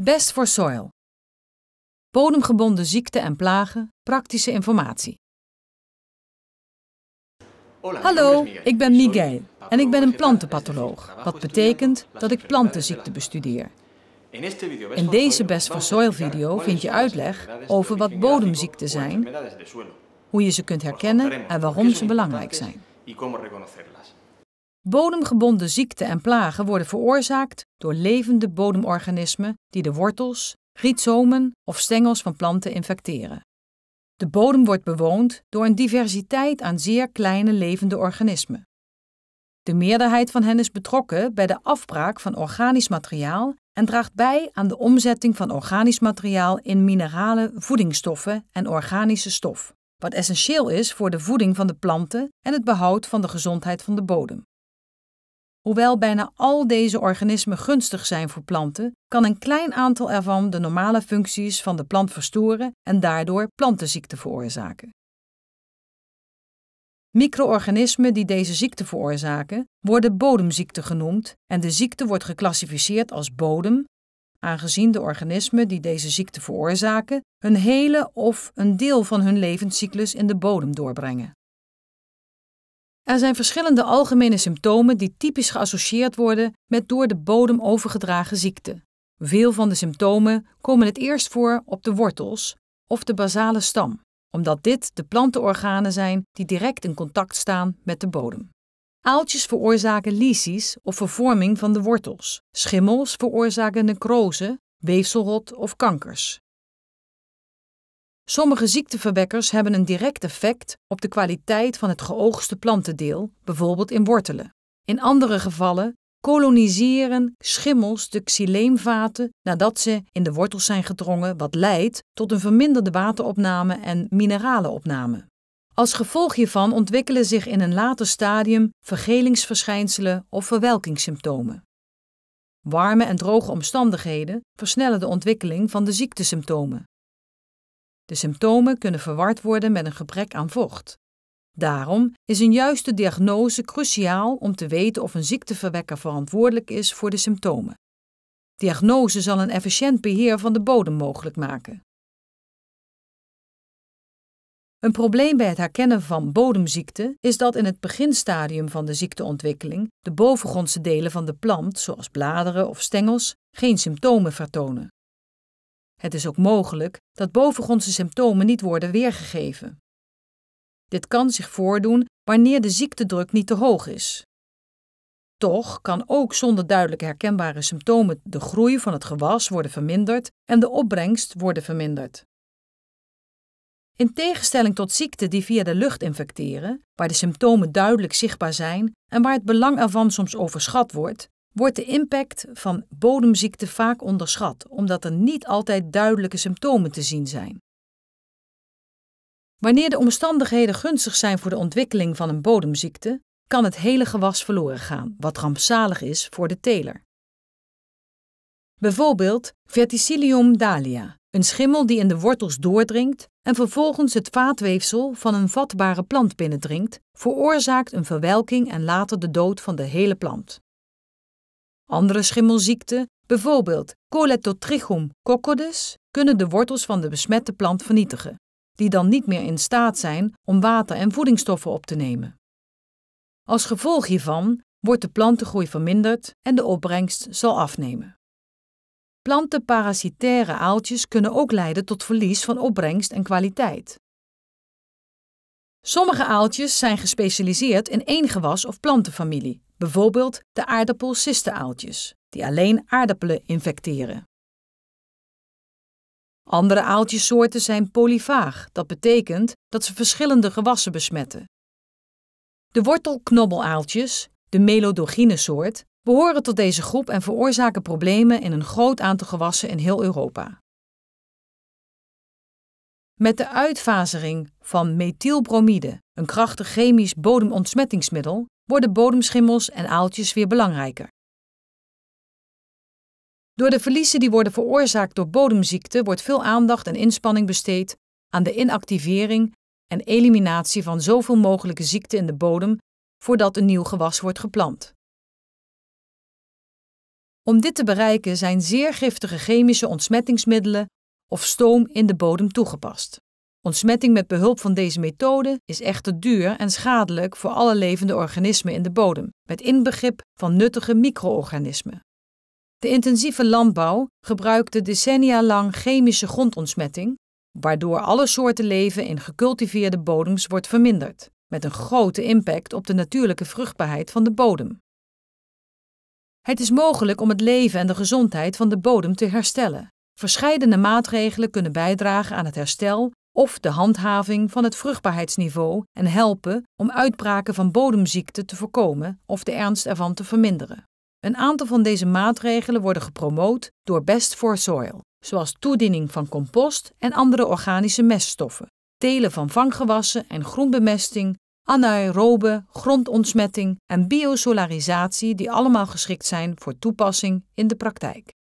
Best for Soil. Bodemgebonden ziekten en plagen, praktische informatie. Hallo, ik ben Miguel en ik ben een plantenpatholoog, wat betekent dat ik plantenziekten bestudeer. In deze Best for Soil video vind je uitleg over wat bodemziekten zijn, hoe je ze kunt herkennen en waarom ze belangrijk zijn. Bodemgebonden ziekten en plagen worden veroorzaakt door levende bodemorganismen die de wortels, rhizomen of stengels van planten infecteren. De bodem wordt bewoond door een diversiteit aan zeer kleine levende organismen. De meerderheid van hen is betrokken bij de afbraak van organisch materiaal en draagt bij aan de omzetting van organisch materiaal in mineralen, voedingsstoffen en organische stof, wat essentieel is voor de voeding van de planten en het behoud van de gezondheid van de bodem. Hoewel bijna al deze organismen gunstig zijn voor planten, kan een klein aantal ervan de normale functies van de plant verstoren en daardoor plantenziekte veroorzaken. Micro-organismen die deze ziekte veroorzaken worden bodemziekte genoemd en de ziekte wordt geclassificeerd als bodem, aangezien de organismen die deze ziekte veroorzaken hun hele of een deel van hun levenscyclus in de bodem doorbrengen. Er zijn verschillende algemene symptomen die typisch geassocieerd worden met door de bodem overgedragen ziekte. Veel van de symptomen komen het eerst voor op de wortels of de basale stam, omdat dit de plantenorganen zijn die direct in contact staan met de bodem. Aaltjes veroorzaken lysies of vervorming van de wortels. Schimmels veroorzaken necrose, weefselrot of kankers. Sommige ziekteverwekkers hebben een direct effect op de kwaliteit van het geoogste plantendeel, bijvoorbeeld in wortelen. In andere gevallen koloniseren schimmels de xyleemvaten nadat ze in de wortels zijn gedrongen, wat leidt tot een verminderde wateropname en mineralenopname. Als gevolg hiervan ontwikkelen zich in een later stadium vergelingsverschijnselen of verwelkingssymptomen. Warme en droge omstandigheden versnellen de ontwikkeling van de ziektesymptomen. De symptomen kunnen verward worden met een gebrek aan vocht. Daarom is een juiste diagnose cruciaal om te weten of een ziekteverwekker verantwoordelijk is voor de symptomen. Diagnose zal een efficiënt beheer van de bodem mogelijk maken. Een probleem bij het herkennen van bodemziekte is dat in het beginstadium van de ziekteontwikkeling de bovengrondse delen van de plant, zoals bladeren of stengels, geen symptomen vertonen. Het is ook mogelijk dat bovengrondse symptomen niet worden weergegeven. Dit kan zich voordoen wanneer de ziektedruk niet te hoog is. Toch kan ook zonder duidelijk herkenbare symptomen de groei van het gewas worden verminderd en de opbrengst worden verminderd. In tegenstelling tot ziekten die via de lucht infecteren, waar de symptomen duidelijk zichtbaar zijn en waar het belang ervan soms overschat wordt, wordt de impact van bodemziekte vaak onderschat, omdat er niet altijd duidelijke symptomen te zien zijn. Wanneer de omstandigheden gunstig zijn voor de ontwikkeling van een bodemziekte, kan het hele gewas verloren gaan, wat rampzalig is voor de teler. Bijvoorbeeld Verticillium dahlia, een schimmel die in de wortels doordringt en vervolgens het vaatweefsel van een vatbare plant binnendringt, veroorzaakt een verwelking en later de dood van de hele plant. Andere schimmelziekten, bijvoorbeeld Coletotrichum coccodes, kunnen de wortels van de besmette plant vernietigen, die dan niet meer in staat zijn om water en voedingsstoffen op te nemen. Als gevolg hiervan wordt de plantengroei verminderd en de opbrengst zal afnemen. Plantenparasitaire aaltjes kunnen ook leiden tot verlies van opbrengst en kwaliteit. Sommige aaltjes zijn gespecialiseerd in één gewas of plantenfamilie, bijvoorbeeld de aardappelcistenaaltjes, die alleen aardappelen infecteren. Andere aaltjessoorten zijn polyvaag, dat betekent dat ze verschillende gewassen besmetten. De wortelknobbelaaltjes, de melodogine soort, behoren tot deze groep en veroorzaken problemen in een groot aantal gewassen in heel Europa. Met de uitfasering van methylbromide een krachtig chemisch bodemontsmettingsmiddel, worden bodemschimmels en aaltjes weer belangrijker. Door de verliezen die worden veroorzaakt door bodemziekte wordt veel aandacht en inspanning besteed aan de inactivering en eliminatie van zoveel mogelijke ziekten in de bodem voordat een nieuw gewas wordt geplant. Om dit te bereiken zijn zeer giftige chemische ontsmettingsmiddelen of stoom in de bodem toegepast. Ontsmetting met behulp van deze methode is echter duur en schadelijk voor alle levende organismen in de bodem, met inbegrip van nuttige micro-organismen. De intensieve landbouw gebruikte decennia lang chemische grondontmetting, waardoor alle soorten leven in gecultiveerde bodems wordt verminderd, met een grote impact op de natuurlijke vruchtbaarheid van de bodem. Het is mogelijk om het leven en de gezondheid van de bodem te herstellen. Verscheidene maatregelen kunnen bijdragen aan het herstel of de handhaving van het vruchtbaarheidsniveau en helpen om uitbraken van bodemziekten te voorkomen of de ernst ervan te verminderen. Een aantal van deze maatregelen worden gepromoot door Best for Soil, zoals toediening van compost en andere organische meststoffen, telen van vanggewassen en groenbemesting, anaerobe, grondontsmetting en biosolarisatie die allemaal geschikt zijn voor toepassing in de praktijk.